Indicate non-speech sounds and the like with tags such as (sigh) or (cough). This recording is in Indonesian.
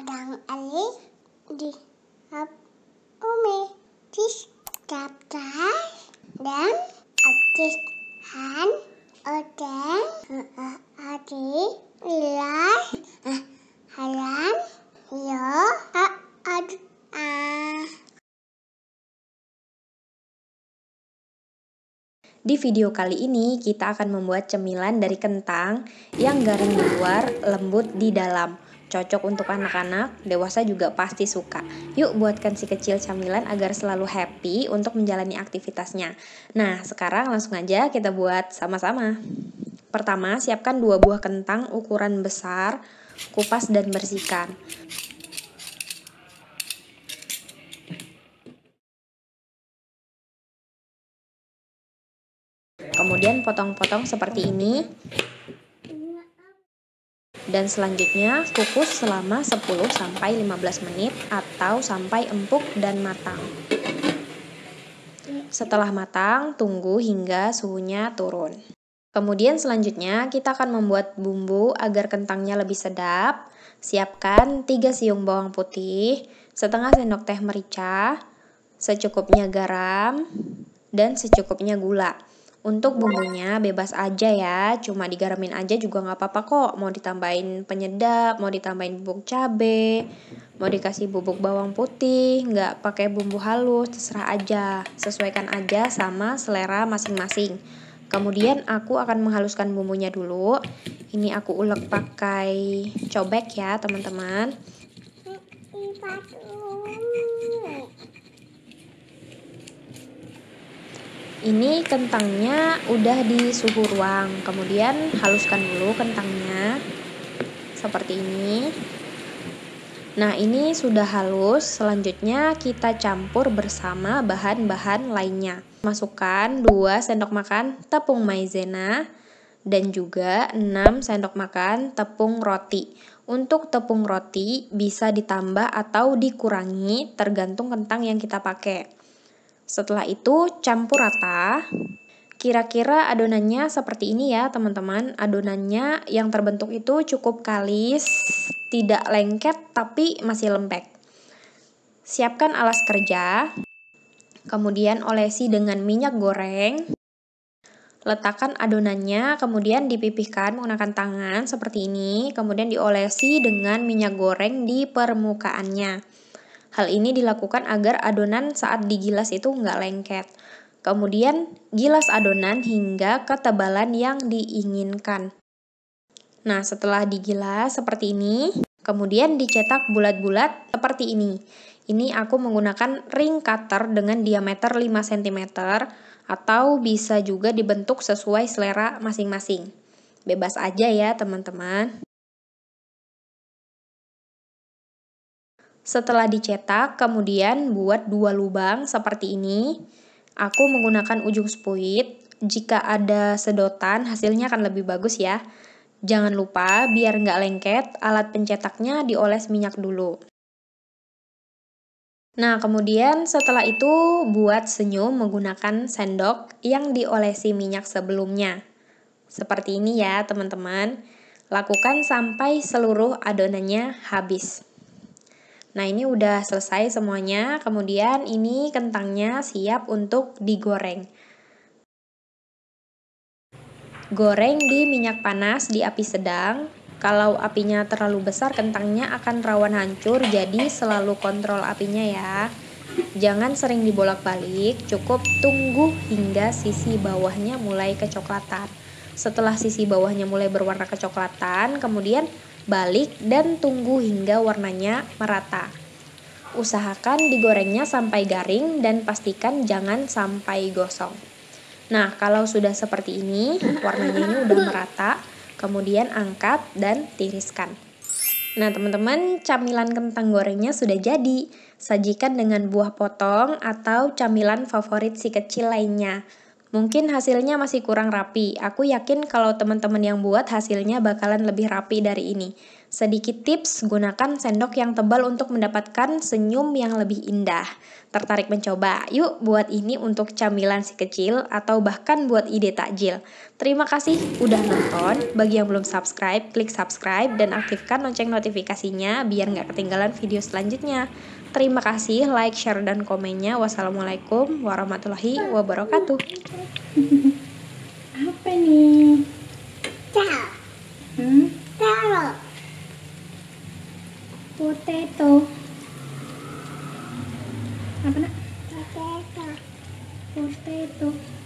Adang Ali di Umi Tis Daptar dan Aktif Han oden Adi Lilai Halan Yo Adu Di video kali ini kita akan membuat cemilan dari kentang yang garing di luar, lembut di dalam. Cocok untuk anak-anak, dewasa juga pasti suka. Yuk buatkan si kecil camilan agar selalu happy untuk menjalani aktivitasnya. Nah, sekarang langsung aja kita buat sama-sama. Pertama, siapkan dua buah kentang ukuran besar, kupas dan bersihkan. Kemudian potong-potong seperti ini dan selanjutnya kukus selama 10 sampai 15 menit atau sampai empuk dan matang. Setelah matang, tunggu hingga suhunya turun. Kemudian selanjutnya kita akan membuat bumbu agar kentangnya lebih sedap. Siapkan 3 siung bawang putih, setengah sendok teh merica, secukupnya garam, dan secukupnya gula. Untuk bumbunya bebas aja ya, cuma digaramin aja juga nggak apa-apa kok. Mau ditambahin penyedap, mau ditambahin bubuk cabe, mau dikasih bubuk bawang putih, nggak pakai bumbu halus, terserah aja. Sesuaikan aja sama selera masing-masing. Kemudian aku akan menghaluskan bumbunya dulu. Ini aku ulek pakai cobek ya, teman-teman. ini kentangnya udah di suhu ruang kemudian haluskan dulu kentangnya seperti ini nah ini sudah halus selanjutnya kita campur bersama bahan-bahan lainnya masukkan 2 sendok makan tepung maizena dan juga 6 sendok makan tepung roti untuk tepung roti bisa ditambah atau dikurangi tergantung kentang yang kita pakai setelah itu campur rata. Kira-kira adonannya seperti ini ya teman-teman. Adonannya yang terbentuk itu cukup kalis, tidak lengket tapi masih lembek. Siapkan alas kerja. Kemudian olesi dengan minyak goreng. Letakkan adonannya, kemudian dipipihkan menggunakan tangan seperti ini, kemudian diolesi dengan minyak goreng di permukaannya. Hal ini dilakukan agar adonan saat digilas itu nggak lengket. Kemudian gilas adonan hingga ketebalan yang diinginkan. Nah, setelah digilas seperti ini, kemudian dicetak bulat-bulat seperti ini. Ini aku menggunakan ring cutter dengan diameter 5 cm atau bisa juga dibentuk sesuai selera masing-masing. Bebas aja ya, teman-teman. Setelah dicetak, kemudian buat dua lubang seperti ini. Aku menggunakan ujung spuit. Jika ada sedotan, hasilnya akan lebih bagus ya. Jangan lupa, biar nggak lengket, alat pencetaknya dioles minyak dulu. Nah, kemudian setelah itu buat senyum menggunakan sendok yang diolesi minyak sebelumnya. Seperti ini ya, teman-teman. Lakukan sampai seluruh adonannya habis. Nah, ini udah selesai semuanya. Kemudian ini kentangnya siap untuk digoreng. Goreng di minyak panas di api sedang. Kalau apinya terlalu besar, kentangnya akan rawan hancur, jadi selalu kontrol apinya ya. Jangan sering dibolak-balik, cukup tunggu hingga sisi bawahnya mulai kecoklatan. Setelah sisi bawahnya mulai berwarna kecoklatan, kemudian balik dan tunggu hingga warnanya merata. Usahakan digorengnya sampai garing dan pastikan jangan sampai gosong. Nah, kalau sudah seperti ini, warnanya ini udah merata, kemudian angkat dan tiriskan. Nah, teman-teman, camilan kentang gorengnya sudah jadi. Sajikan dengan buah potong atau camilan favorit si kecil lainnya. Mungkin hasilnya masih kurang rapi. Aku yakin kalau teman-teman yang buat hasilnya bakalan lebih rapi dari ini. Sedikit tips, gunakan sendok yang tebal untuk mendapatkan senyum yang lebih indah. Tertarik mencoba? Yuk buat ini untuk camilan si kecil atau bahkan buat ide takjil. Terima kasih udah nonton. Bagi yang belum subscribe, klik subscribe dan aktifkan lonceng notifikasinya biar nggak ketinggalan video selanjutnya. Terima kasih like, share, dan komennya. Wassalamualaikum warahmatullahi wabarakatuh. (laughs) Apa nih? Ciao. Hmm? Potato. Apa nak? Potato. Potato.